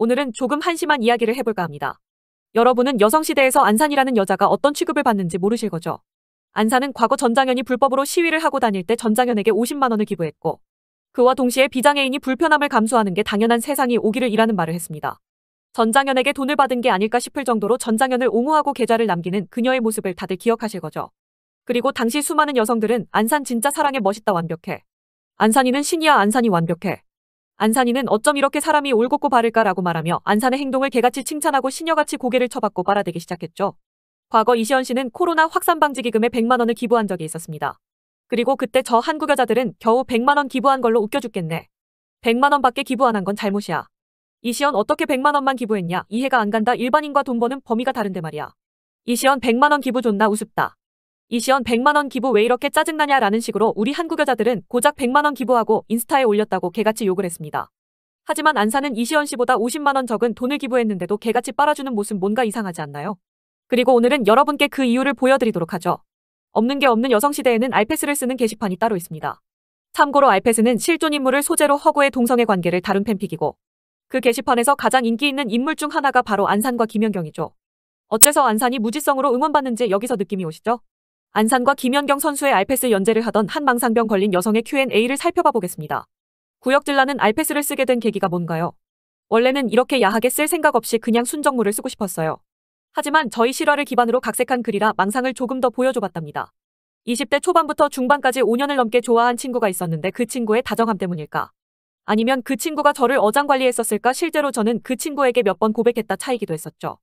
오늘은 조금 한심한 이야기를 해볼까 합니다. 여러분은 여성시대에서 안산이라는 여자가 어떤 취급을 받는지 모르실 거죠. 안산은 과거 전장현이 불법으로 시위를 하고 다닐 때 전장현에게 50만 원을 기부했고 그와 동시에 비장애인이 불편함을 감수하는 게 당연한 세상이 오기를 이라는 말을 했습니다. 전장현에게 돈을 받은 게 아닐까 싶을 정도로 전장현을 옹호하고 계좌를 남기는 그녀의 모습을 다들 기억하실 거죠. 그리고 당시 수많은 여성들은 안산 진짜 사랑해 멋있다 완벽해. 안산이는 신이야 안산이 완벽해. 안산이는 어쩜 이렇게 사람이 올곧고 바를까라고 말하며 안산의 행동을 개같이 칭찬하고 시녀같이 고개를 쳐박고 빨아대기 시작했죠. 과거 이시연 씨는 코로나 확산 방지 기금에 100만 원을 기부한 적이 있었습니다. 그리고 그때 저 한국 여자들은 겨우 100만 원 기부한 걸로 웃겨 죽겠네. 100만 원밖에 기부 안 한 건 잘못이야. 이시연 어떻게 100만 원만 기부했냐 이해가 안 간다 일반인과 돈 버는 범위가 다른데 말이야. 이시연 100만 원 기부 존나 우습다. 이시연 100만원 기부 왜 이렇게 짜증나냐 라는 식으로 우리 한국 여자들은 고작 100만원 기부하고 인스타에 올렸다고 개같이 욕을 했습니다. 하지만 안사는 이시연 씨보다 50만원 적은 돈을 기부했는데도 개같이 빨아주는 모습 뭔가 이상하지 않나요? 그리고 오늘은 여러분께 그 이유를 보여드리도록 하죠. 없는 게 없는 여성시대에는 알패스를 쓰는 게시판이 따로 있습니다. 참고로 알패스는 실존 인물을 소재로 허구의 동성애 관계를 다룬 팬픽이고 그 게시판에서 가장 인기 있는 인물 중 하나가 바로 안산과 김연경이죠. 어째서 안산이 무지성으로 응원받는지 여기서 느낌이 오시죠? 안산과 김연경 선수의 알패스 연재를 하던 한 망상병 걸린 여성의 Q&A를 살펴봐 보겠습니다. 구역질라는 알패스를 쓰게 된 계기가 뭔가요? 원래는 이렇게 야하게 쓸 생각 없이 그냥 순정물을 쓰고 싶었어요. 하지만 저희 실화를 기반으로 각색한 글이라 망상을 조금 더 보여줘봤답니다. 20대 초반부터 중반까지 5년을 넘게 좋아한 친구가 있었는데 그 친구의 다정함 때문일까? 아니면 그 친구가 저를 어장관리했었을까? 실제로 저는 그 친구에게 몇 번 고백했다 차이기도 했었죠.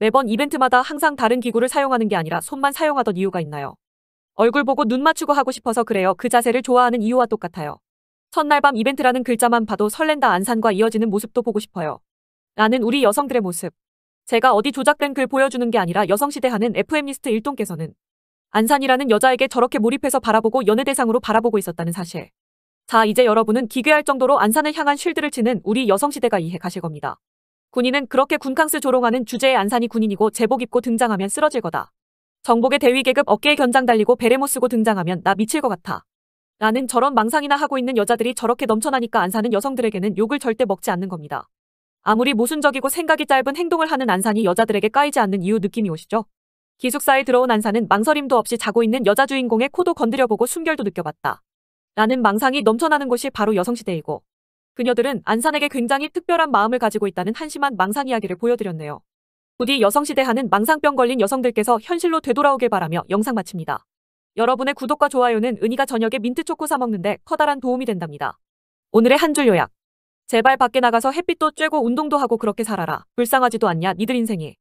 매번 이벤트마다 항상 다른 기구를 사용하는 게 아니라 손만 사용하던 이유가 있나요? 얼굴 보고 눈 맞추고 하고 싶어서 그래요. 그 자세를 좋아하는 이유와 똑같아요. 첫날 밤 이벤트라는 글자만 봐도 설렌다 안산과 이어지는 모습도 보고 싶어요. 라는 우리 여성들의 모습. 제가 어디 조작된 글 보여주는 게 아니라 여성시대 하는 FM리스트 일동께서는 안산이라는 여자에게 저렇게 몰입해서 바라보고 연애 대상으로 바라보고 있었다는 사실. 자, 이제 여러분은 기괴할 정도로 안산을 향한 쉴드를 치는 우리 여성시대가 이해 가실 겁니다. 군인은 그렇게 군캉스 조롱하는 주제의 안산이 군인이고 제복 입고 등장하면 쓰러질 거다. 정복의 대위 계급 어깨에 견장 달리고 베레모 쓰고 등장하면 나 미칠 것 같아. 라는 저런 망상이나 하고 있는 여자들이 저렇게 넘쳐나니까 안산은 여성들에게는 욕을 절대 먹지 않는 겁니다. 아무리 모순적이고 생각이 짧은 행동을 하는 안산이 여자들에게 까이지 않는 이유 느낌이 오시죠? 기숙사에 들어온 안산은 망설임도 없이 자고 있는 여자 주인공의 코도 건드려보고 순결도 느껴봤다. 라는 망상이 넘쳐나는 곳이 바로 여성시대이고 그녀들은 안산에게 굉장히 특별한 마음을 가지고 있다는 한심한 망상 이야기를 보여드렸네요. 부디 여성시대 하는 망상병 걸린 여성들께서 현실로 되돌아오길 바라며 영상 마칩니다. 여러분의 구독과 좋아요는 은희가 저녁에 민트초코 사 먹는데 커다란 도움이 된답니다. 오늘의 한 줄 요약. 제발 밖에 나가서 햇빛도 쬐고 운동도 하고 그렇게 살아라. 불쌍하지도 않냐 니들 인생이.